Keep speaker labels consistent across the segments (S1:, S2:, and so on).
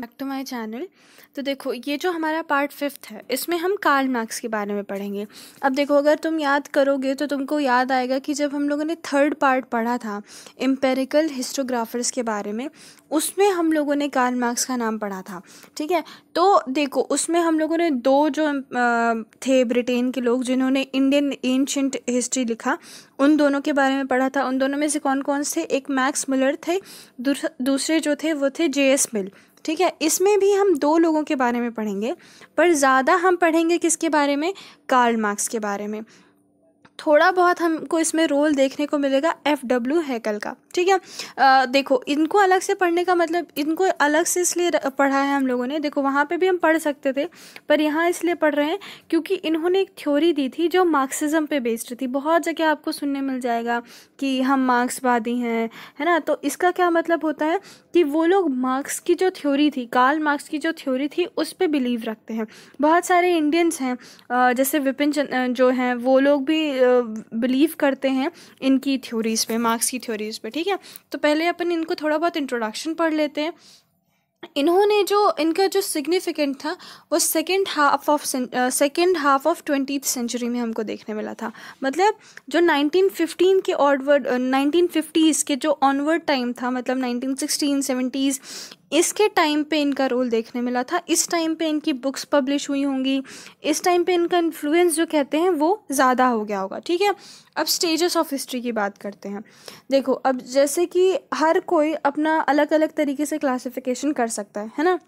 S1: back to my channel तो देखो ये जो हमारा पार्ट फिफ्थ है इसमें हम कार्ल मार्क्स के बारे में पढ़ेंगे अब देखो अगर तुम याद करोगे तो तुमको याद आएगा कि जब हम लोगों ने थर्ड पार्ट पढ़ा था एम्पेरिकल हिस्टोग्राफर्स के बारे में उसमें हम लोगों ने कार्ल मार्क्स का नाम पढ़ा था ठीक है तो देखो उसमें हम लोगों ने दो जो थे ब्रिटेन के लोग जिन्होंने इंडियन एंशंट हिस्ट्री लिखा उन दोनों के बारे में पढ़ा था उन दोनों में से कौन कौन से एक मैक्स मिलर थे दूसरे जो थे वो थे जे एस मिल ठीक है इसमें भी हम दो लोगों के बारे में पढ़ेंगे पर ज़्यादा हम पढ़ेंगे किसके बारे में कार्ल मार्क्स के बारे में थोड़ा बहुत हमको इसमें रोल देखने को मिलेगा एफ डब्ल्यू हैकल का ठीक है आ, देखो इनको अलग से पढ़ने का मतलब इनको अलग से इसलिए पढ़ा है हम लोगों ने देखो वहाँ पे भी हम पढ़ सकते थे पर यहाँ इसलिए पढ़ रहे हैं क्योंकि इन्होंने एक थ्योरी दी थी जो मार्क्सिज्म पे बेस्ड थी बहुत जगह आपको सुनने मिल जाएगा कि हम मार्क्सवादी हैं है ना तो इसका क्या मतलब होता है कि वो लोग मार्क्स की जो थ्योरी थी कार्ल मार्क्स की जो थ्योरी थी उस पर बिलीव रखते हैं बहुत सारे इंडियंस हैं जैसे विपिन जो हैं वो लोग भी बिलीव करते हैं इनकी थ्योरीज़ पे मार्क्स की थ्योरीज़ पे ठीक ठीक है तो पहले अपन इनको थोड़ा बहुत इंट्रोडक्शन पढ़ लेते हैं इन्होंने जो इनका जो सिग्निफिकेंट था वो second half of second half of twenty century में हमको देखने मिला था मतलब जो 1915 के ऑडवर्ड नाइनटीन फिफ्टीज़ के जो ऑनवर्ड टाइम था मतलब 1916 सेवेंटीज़ इसके टाइम पे इनका रोल देखने मिला था इस टाइम पे इनकी बुक्स पब्लिश हुई होंगी इस टाइम पे इनका इन्फ्लुएंस जो कहते हैं वो ज़्यादा हो गया होगा ठीक है अब स्टेजेस ऑफ हिस्ट्री की बात करते हैं देखो अब जैसे कि हर कोई अपना अलग अलग तरीके से क्लासिफिकेशन कर सकता है है ना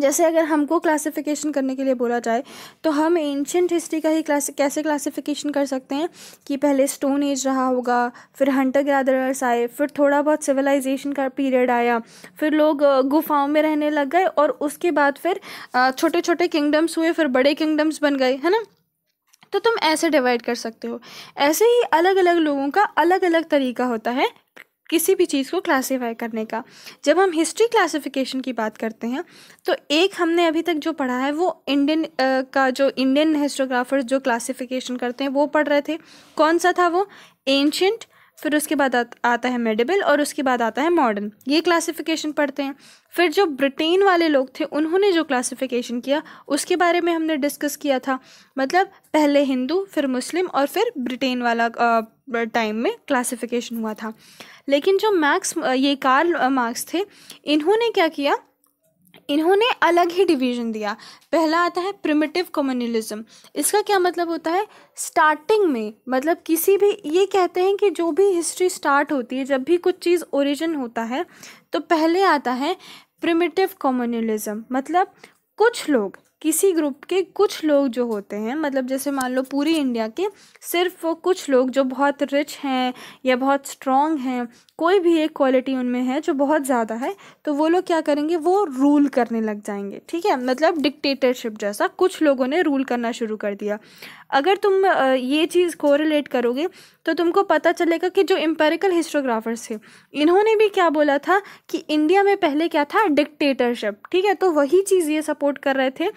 S1: जैसे अगर हमको क्लासिफिकेशन करने के लिए बोला जाए तो हम एंशंट हिस्ट्री का ही क्लास कैसे क्लासिफिकेशन कर सकते हैं कि पहले स्टोन एज रहा होगा फिर हंटर ग्रैदरर्स आए फिर थोड़ा बहुत सिविलाइजेशन का पीरियड आया फिर लोग गुफाओं में रहने लग गए और उसके बाद फिर छोटे छोटे किंगडम्स हुए फिर बड़े किंगडम्स बन गए है ना तो तुम ऐसे डिवाइड कर सकते हो ऐसे ही अलग अलग लोगों का अलग अलग तरीका होता है किसी भी चीज़ को क्लासीफाई करने का जब हम हिस्ट्री क्लासिफिकेशन की बात करते हैं तो एक हमने अभी तक जो पढ़ा है वो इंडियन का जो इंडियन हिस्टोग्राफर जो क्लासिफिकेशन करते हैं वो पढ़ रहे थे कौन सा था वो एंशंट फिर उसके बाद आता है मेडिबल और उसके बाद आता है मॉडर्न ये क्लासिफिकेशन पढ़ते हैं फिर जो ब्रिटेन वाले लोग थे उन्होंने जो क्लासिफिकेशन किया उसके बारे में हमने डिस्कस किया था मतलब पहले हिंदू फिर मुस्लिम और फिर ब्रिटेन वाला टाइम में क्लासिफिकेशन हुआ था लेकिन जो मैक्स ये कार्ल मार्क्स थे इन्होंने क्या किया इन्होंने अलग ही डिवीजन दिया पहला आता है प्रिमिटिव कम्युनलिज्म इसका क्या मतलब होता है स्टार्टिंग में मतलब किसी भी ये कहते हैं कि जो भी हिस्ट्री स्टार्ट होती है जब भी कुछ चीज़ ओरिजिन होता है तो पहले आता है प्रिमिटिव कम्युनलिज्म मतलब कुछ लोग किसी ग्रुप के कुछ लोग जो होते हैं मतलब जैसे मान लो पूरी इंडिया के सिर्फ वो कुछ लोग जो बहुत रिच हैं या बहुत स्ट्रॉन्ग हैं कोई भी एक क्वालिटी उनमें है जो बहुत ज़्यादा है तो वो लोग क्या करेंगे वो रूल करने लग जाएंगे ठीक है मतलब डिक्टेटरशिप जैसा कुछ लोगों ने रूल करना शुरू कर दिया अगर तुम ये चीज़ कोरिलेट करोगे तो तुमको पता चलेगा कि जो एम्पेरिकल हिस्टोग्राफर्स थे इन्होंने भी क्या बोला था कि इंडिया में पहले क्या था डिक्टेटरशिप ठीक है तो वही चीज़ ये सपोर्ट कर रहे थे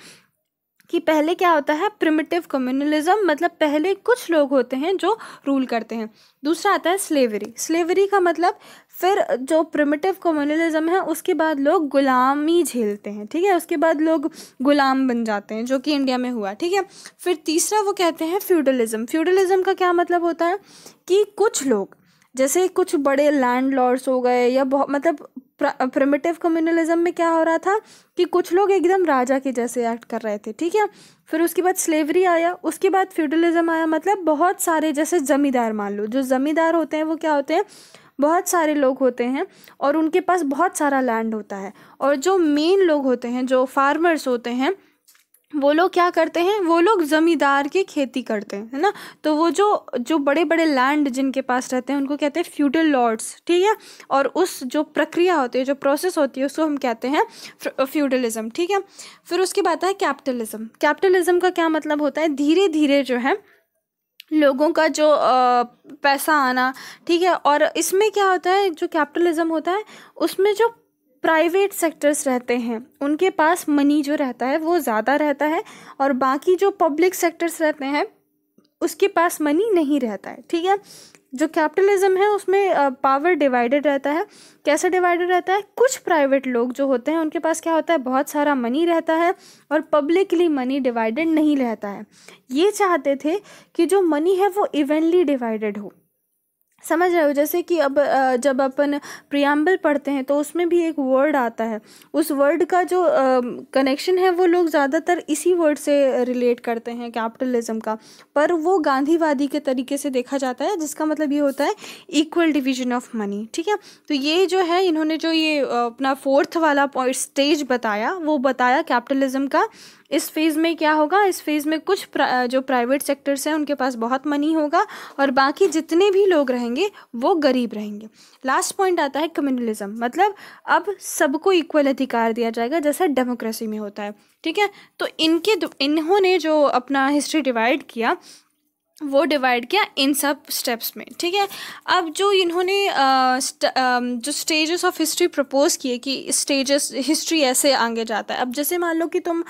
S1: कि पहले क्या होता है प्रिमिटिव कम्युनलिज्म मतलब पहले कुछ लोग होते हैं जो रूल करते हैं दूसरा आता है स्लेवरी स्लेवरी का मतलब फिर जो प्रिमिटिव कम्युनलिज्म है उसके बाद लोग गुलामी झेलते हैं ठीक है उसके बाद लोग गुलाम बन जाते हैं जो कि इंडिया में हुआ ठीक है फिर तीसरा वो कहते हैं फ्यूडलिज्म फ्यूडलिज्म का क्या मतलब होता है कि कुछ लोग जैसे कुछ बड़े लैंड लॉर्ड्स हो गए या बहुत मतलब प्रिमिटिव कम्युनलिज्म में क्या हो रहा था कि कुछ लोग एकदम राजा के जैसे एक्ट कर रहे थे ठीक है फिर उसके बाद स्लेवरी आया उसके बाद फ्यूडलिज्म आया मतलब बहुत सारे जैसे ज़मींदार मान लो जो ज़मींदार होते हैं वो क्या होते हैं बहुत सारे लोग होते हैं और उनके पास बहुत सारा लैंड होता है और जो मेन लोग होते हैं जो फार्मर्स होते हैं वो लोग क्या करते हैं वो लोग ज़मींदार की खेती करते हैं है ना तो वो जो जो बड़े बड़े लैंड जिनके पास रहते हैं उनको कहते हैं फ्यूडल लॉर्ड्स ठीक है और उस जो प्रक्रिया होती है जो प्रोसेस होती है उसको हम कहते हैं फ्यूडलिज्म ठीक है फिर उसके बाद है कैपिटलिज़म कैपिटलिज्म का क्या मतलब होता है धीरे धीरे जो है लोगों का जो आ, पैसा आना ठीक है और इसमें क्या होता है जो कैपिटलिज्म होता है उसमें जो प्राइवेट सेक्टर्स रहते हैं उनके पास मनी जो रहता है वो ज़्यादा रहता है और बाकी जो पब्लिक सेक्टर्स रहते हैं उसके पास मनी नहीं रहता है ठीक है जो कैपिटलिज्म है उसमें पावर डिवाइडेड रहता है कैसे डिवाइडेड रहता है कुछ प्राइवेट लोग जो होते हैं उनके पास क्या होता है बहुत सारा मनी रहता है और पब्लिकली मनी डिवाइडेड नहीं रहता है ये चाहते थे कि जो मनी है वो इवेंटली डिवाइडेड हो समझ रहे हो जैसे कि अब जब अपन प्रियाम्बल पढ़ते हैं तो उसमें भी एक वर्ड आता है उस वर्ड का जो कनेक्शन है वो लोग ज़्यादातर इसी वर्ड से रिलेट करते हैं कैपिटलिज्म का पर वो गांधीवादी के तरीके से देखा जाता है जिसका मतलब ये होता है इक्वल डिवीजन ऑफ मनी ठीक है तो ये जो है इन्होंने जो ये अपना फोर्थ वाला पॉइंट स्टेज बताया वो बताया कैपिटलिज्म का इस फेज़ में क्या होगा इस फेज़ में कुछ प्रा, जो प्राइवेट सेक्टर्स हैं उनके पास बहुत मनी होगा और बाकी जितने भी लोग रहेंगे वो गरीब रहेंगे लास्ट पॉइंट आता है कम्युनलिज्म मतलब अब सबको इक्वल अधिकार दिया जाएगा जैसा डेमोक्रेसी में होता है ठीक है तो इनके इन्होंने जो अपना हिस्ट्री डिवाइड किया वो डिवाइड किया इन सब स्टेप्स में ठीक है अब जो इन्होंने जो स्टेजेस ऑफ हिस्ट्री प्रपोज किए कि स्टेजेस हिस्ट्री ऐसे आगे जाता है अब जैसे मान लो कि तुम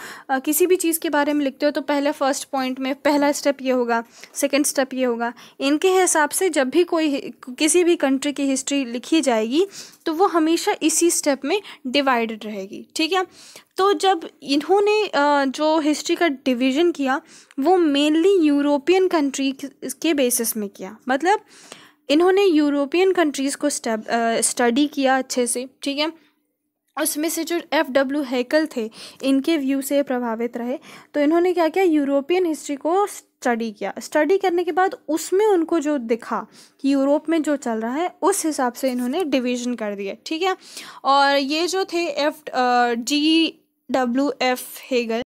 S1: किसी भी चीज़ के बारे में लिखते हो तो पहले फर्स्ट पॉइंट में पहला स्टेप ये होगा सेकंड स्टेप ये होगा इनके हिसाब से जब भी कोई किसी भी कंट्री की हिस्ट्री लिखी जाएगी तो वो हमेशा इसी स्टेप में डिवाइडेड रहेगी ठीक है तो जब इन्होंने जो हिस्ट्री का डिवीज़न किया वो मेनली यूरोपियन कंट्री के बेसिस में किया मतलब इन्होंने यूरोपियन कंट्रीज़ को स्टडी किया अच्छे से ठीक है उसमें से जो एफ डब्ल्यू हैकल थे इनके व्यू से प्रभावित रहे तो इन्होंने क्या किया यूरोपियन हिस्ट्री को स्टडी किया स्टडी करने के बाद उसमें उनको जो दिखा कि यूरोप में जो चल रहा है उस हिसाब से इन्होंने डिवीजन कर दिए ठीक है और ये जो थे F G W F Hegel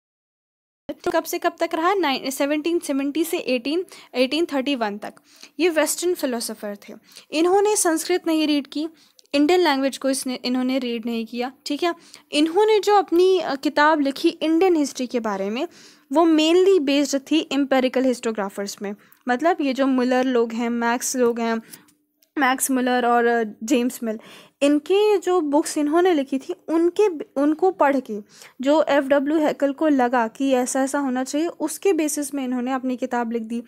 S1: तो कब से कब तक रहा नाइन सेवनटीन सेवेंटी से एटीन एटीन थर्टी वन तक ये वेस्टर्न फिलोसोफर थे इन्होंने संस्कृत नहीं रीड की इंडियन लैंग्वेज को इसने इन्होंने रीड नहीं किया ठीक है इन्होंने जो अपनी किताब लिखी इंडियन हिस्ट्री के बारे में वो मेनली बेस्ड थी एम्पेरिकल हिस्टोग्राफर्स में मतलब ये जो मुलर लोग हैं मैक्स लोग हैं मैक्स मुलर और जेम्स मिल इनके जो बुक्स इन्होंने लिखी थी उनके उनको पढ़ के जो एफ़ डब्ल्यू हैकल को लगा कि ऐसा ऐसा होना चाहिए उसके बेसिस में इन्होंने अपनी किताब लिख दी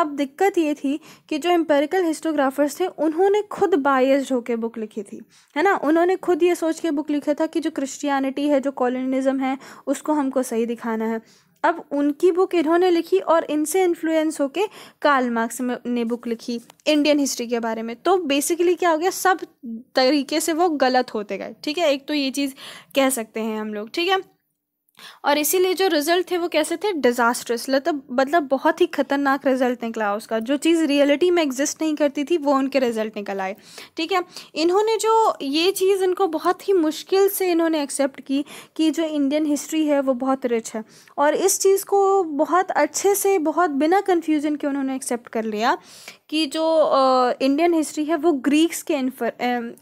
S1: अब दिक्कत ये थी कि जो एम्पेरिकल हिस्टोग्राफर्स थे उन्होंने खुद बायस्ड होकर बुक लिखी थी है ना उन्होंने खुद ये सोच के बुक लिखा था कि जो क्रिश्चियनिटी है जो कॉलोनिज़म है उसको हमको सही दिखाना है अब उनकी बुक इन्होंने लिखी और इनसे इन्फ्लुएंस होके कार्ल मार्क्स ने बुक लिखी इंडियन हिस्ट्री के बारे में तो बेसिकली क्या हो गया सब तरीके से वो गलत होते गए ठीक है एक तो ये चीज़ कह सकते हैं हम लोग ठीक है और इसीलिए जो रिज़ल्ट थे वो कैसे थे डिज़ास्ट्रस मतलब मतलब बहुत ही ख़तरनाक रिज़ल्ट निकला उसका जो चीज़ रियलिटी में एग्जिस्ट नहीं करती थी वो उनके रिज़ल्ट निकल आए ठीक है इन्होंने जो ये चीज़ इनको बहुत ही मुश्किल से इन्होंने एक्सेप्ट की कि जो इंडियन हिस्ट्री है वो बहुत रिच है और इस चीज़ को बहुत अच्छे से बहुत बिना कन्फ्यूज़न के उन्होंने एक्सेप्ट कर लिया कि जो इंडियन हिस्ट्री है वो ग्रीक्स के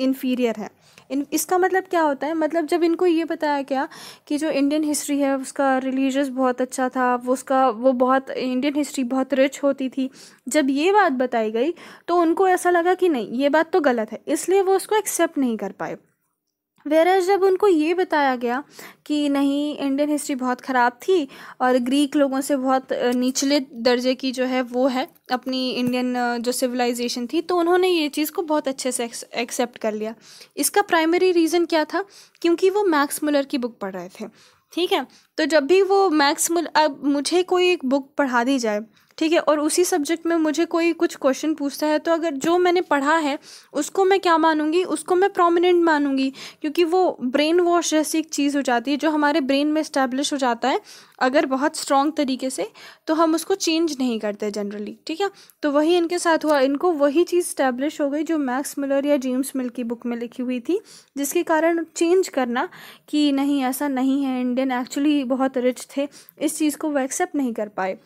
S1: इन्फीरियर है इन इसका मतलब क्या होता है मतलब जब इनको ये बताया गया कि जो इंडियन हिस्ट्री हिस्ट्री है उसका रिलीजस बहुत अच्छा था वो उसका वो बहुत इंडियन हिस्ट्री बहुत रिच होती थी जब ये बात बताई गई तो उनको ऐसा लगा कि नहीं ये बात तो गलत है इसलिए वो उसको एक्सेप्ट नहीं कर पाए वेरज जब उनको ये बताया गया कि नहीं इंडियन हिस्ट्री बहुत ख़राब थी और ग्रीक लोगों से बहुत निचले दर्जे की जो है वो है अपनी इंडियन जो सिविलाइजेशन थी तो उन्होंने ये चीज़ को बहुत अच्छे से एक्सेप्ट कर लिया इसका प्राइमरी रीज़न क्या था क्योंकि वो मैक्स मुलर की बुक पढ़ रहे थे ठीक है तो जब भी वो मैक्स अब मुझे कोई एक बुक पढ़ा दी जाए ठीक है और उसी सब्जेक्ट में मुझे कोई कुछ क्वेश्चन पूछता है तो अगर जो मैंने पढ़ा है उसको मैं क्या मानूंगी उसको मैं प्रोमिनेंट मानूंगी क्योंकि वो ब्रेन वॉश जैसी एक चीज़ हो जाती है जो हमारे ब्रेन में इस्टेब्लिश हो जाता है अगर बहुत स्ट्रॉन्ग तरीके से तो हम उसको चेंज नहीं करते जनरली ठीक है तो वही इनके साथ हुआ इनको वही चीज़ स्टैब्लिश हो गई जो मैक्स मिलर या जेम्स मिल की बुक में लिखी हुई थी जिसके कारण चेंज करना कि नहीं ऐसा नहीं है इंडियन एक्चुअली बहुत रिच थे इस चीज़ को वो एक्सेप्ट नहीं कर पाए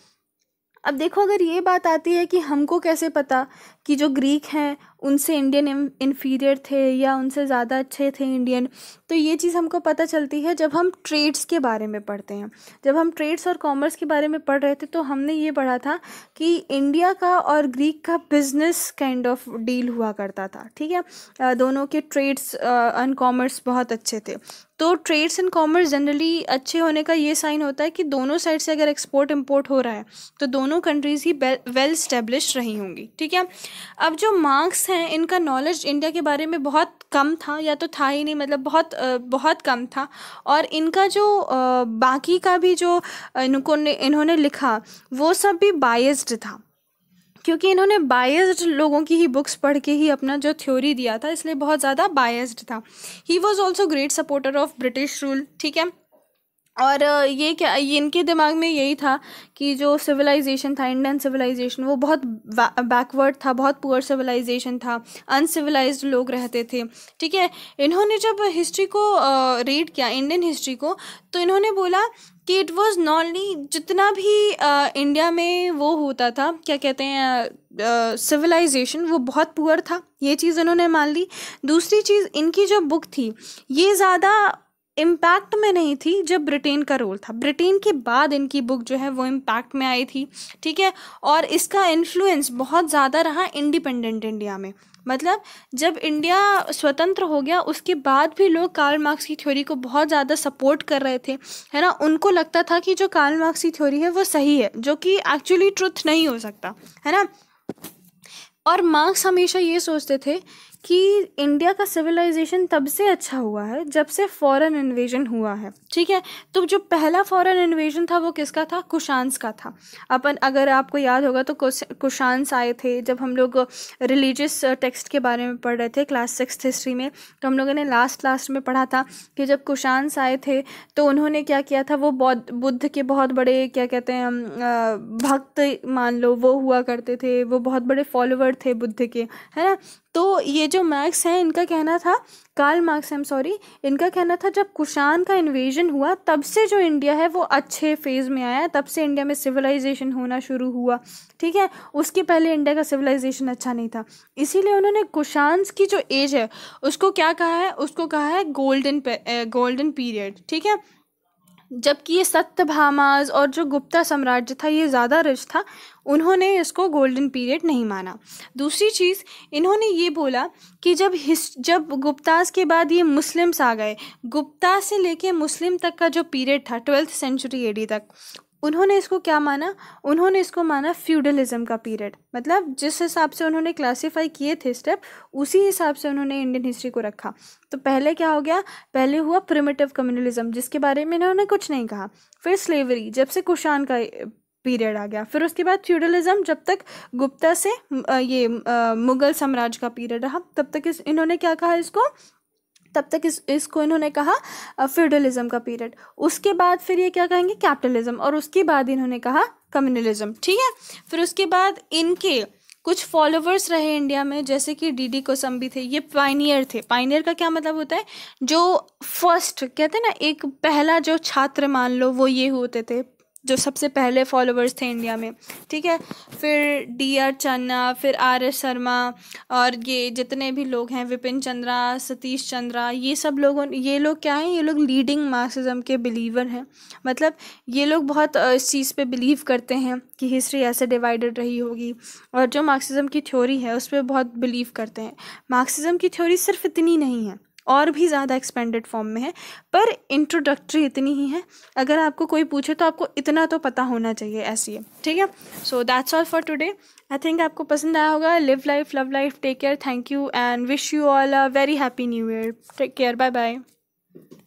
S1: अब देखो अगर ये बात आती है कि हमको कैसे पता कि जो ग्रीक हैं उनसे इंडियन इन्फीरियर थे या उनसे ज़्यादा अच्छे थे इंडियन तो ये चीज़ हमको पता चलती है जब हम ट्रेड्स के बारे में पढ़ते हैं जब हम ट्रेड्स और कॉमर्स के बारे में पढ़ रहे थे तो हमने ये पढ़ा था कि इंडिया का और ग्रीक का बिजनेस काइंड ऑफ डील हुआ करता था ठीक है दोनों के ट्रेड्स एंड कॉमर्स बहुत अच्छे थे तो ट्रेड्स एंड कॉमर्स जनरली अच्छे होने का ये साइन होता है कि दोनों साइड से अगर एक्सपोर्ट इम्पोर्ट हो रहा है तो दोनों कंट्रीज़ ही वेल स्टेब्लिश रही होंगी ठीक है अब जो मार्क्स हैं इनका नॉलेज इंडिया के बारे में बहुत कम था या तो था ही नहीं मतलब बहुत बहुत कम था और इनका जो बाकी का भी जो इनको इन्होंने लिखा वो सब भी बायस्ड था क्योंकि इन्होंने बायस्ड लोगों की ही बुक्स पढ़ के ही अपना जो थ्योरी दिया था इसलिए बहुत ज़्यादा बायस्ड था he was also great supporter of British rule ठीक है और ये क्या ये इनके दिमाग में यही था कि जो सिविलाइजेशन था इंडियन सिविलाइजेशन वो बहुत बैकवर्ड था बहुत पुअर सिविलाइजेशन था अनसिविलाइज्ड लोग रहते थे ठीक है इन्होंने जब हिस्ट्री को रीड किया इंडियन हिस्ट्री को तो इन्होंने बोला कि इट वॉज़ नॉनली जितना भी आ, इंडिया में वो होता था क्या कहते हैं सिविलाइजेशन वो बहुत पुअर था ये चीज़ इन्होंने मान ली दूसरी चीज़ इनकी जो बुक थी ये ज़्यादा इम्पैक्ट में नहीं थी जब ब्रिटेन का रोल था ब्रिटेन के बाद इनकी बुक जो है वो इम्पैक्ट में आई थी ठीक है और इसका इन्फ्लुएंस बहुत ज़्यादा रहा इंडिपेंडेंट इंडिया में मतलब जब इंडिया स्वतंत्र हो गया उसके बाद भी लोग कार्ल मार्क्स की थ्योरी को बहुत ज़्यादा सपोर्ट कर रहे थे है ना उनको लगता था कि जो कार्ल मार्क्स की थ्योरी है वो सही है जो कि एक्चुअली ट्रुथ नहीं हो सकता है ना और मार्क्स हमेशा ये सोचते थे कि इंडिया का सिविलाइजेशन तब से अच्छा हुआ है जब से फॉरेन इन्वेजन हुआ है ठीक है तो जो पहला फॉरेन इन्वेजन था वो किसका था कुशांस का था अपन अगर आपको याद होगा तो कुशांस आए थे जब हम लोग रिलीजियस टेक्स्ट के बारे में पढ़ रहे थे क्लास सिक्स हिस्ट्री में तो हम लोगों ने लास्ट लास्ट में पढ़ा था कि जब कुशांस आए थे तो उन्होंने क्या किया था वो बौद्ध बुद्ध के बहुत बड़े क्या कहते हैं हम भक्त मान लो वो हुआ करते थे वो बहुत बड़े फॉलोअर थे बुद्ध के है ना तो ये जो मैक्स हैं इनका कहना था कार्ल मार्क्स एम सॉरी इनका कहना था जब कुशान का इन्वेजन हुआ तब से जो इंडिया है वो अच्छे फेज़ में आया तब से इंडिया में सिविलाइजेशन होना शुरू हुआ ठीक है उसके पहले इंडिया का सिविलाइजेशन अच्छा नहीं था इसीलिए उन्होंने कुशांस की जो एज है उसको क्या कहा है उसको कहा है गोल्डन गोल्डन पीरियड ठीक है जबकि ये सत्यभामाज और जो गुप्ता साम्राज्य था ये ज़्यादा रिच था उन्होंने इसको गोल्डन पीरियड नहीं माना दूसरी चीज़ इन्होंने ये बोला कि जब हिस जब गुप्ताज के बाद ये मुस्लिम्स आ गए गुप्ता से लेके मुस्लिम तक का जो पीरियड था ट्वेल्थ सेंचुरी एडी तक उन्होंने इसको क्या माना उन्होंने इसको माना फ्यूडलिज्म का पीरियड मतलब जिस हिसाब से उन्होंने क्लासीफाई किए थे स्टेप उसी हिसाब से उन्होंने इंडियन हिस्ट्री को रखा तो पहले क्या हो गया पहले हुआ प्रिमिटिव कम्युनलिज्म जिसके बारे में इन्होंने कुछ नहीं कहा फिर स्लेवरी जब से कुशान का पीरियड आ गया फिर उसके बाद फ्यूडलिज्म जब तक गुप्ता से ये मुगल साम्राज्य का पीरियड रहा तब तक इस इन्होंने क्या कहा इसको तब तक इस इसको इन्होंने कहा फ्यूडलिज्म का पीरियड उसके बाद फिर ये क्या कहेंगे कैपिटलिज्म और उसके बाद इन्होंने कहा कम्युनलिज्म ठीक है फिर उसके बाद इनके कुछ फॉलोवर्स रहे इंडिया में जैसे कि डीडी कोसम्बी थे ये पाइनियर थे पाइनियर का क्या मतलब होता है जो फर्स्ट कहते हैं ना एक पहला जो छात्र मान लो वो ये होते थे जो सबसे पहले फॉलोवर्स थे इंडिया में ठीक है फिर डी आर चन्ना फिर आर एस शर्मा और ये जितने भी लोग हैं विपिन चंद्रा सतीश चंद्रा ये सब लोगों ये लोग क्या हैं ये लोग लीडिंग मार्क्सिज्म के बिलीवर हैं मतलब ये लोग बहुत इस चीज़ पे बिलीव करते हैं कि हिस्ट्री ऐसे डिवाइडेड रही होगी और जो मार्क्सिज्म की थ्योरी है उस पर बहुत बिलीव करते हैं मार्क्सिज्म की थ्योरी सिर्फ इतनी नहीं है और भी ज़्यादा एक्सपेंडेड फॉर्म में है पर इंट्रोडक्टरी इतनी ही है अगर आपको कोई पूछे तो आपको इतना तो पता होना चाहिए ऐसी है ठीक है so that's all for today I think आपको पसंद आया होगा live life love life take care thank you and wish you all a very happy new year take care bye bye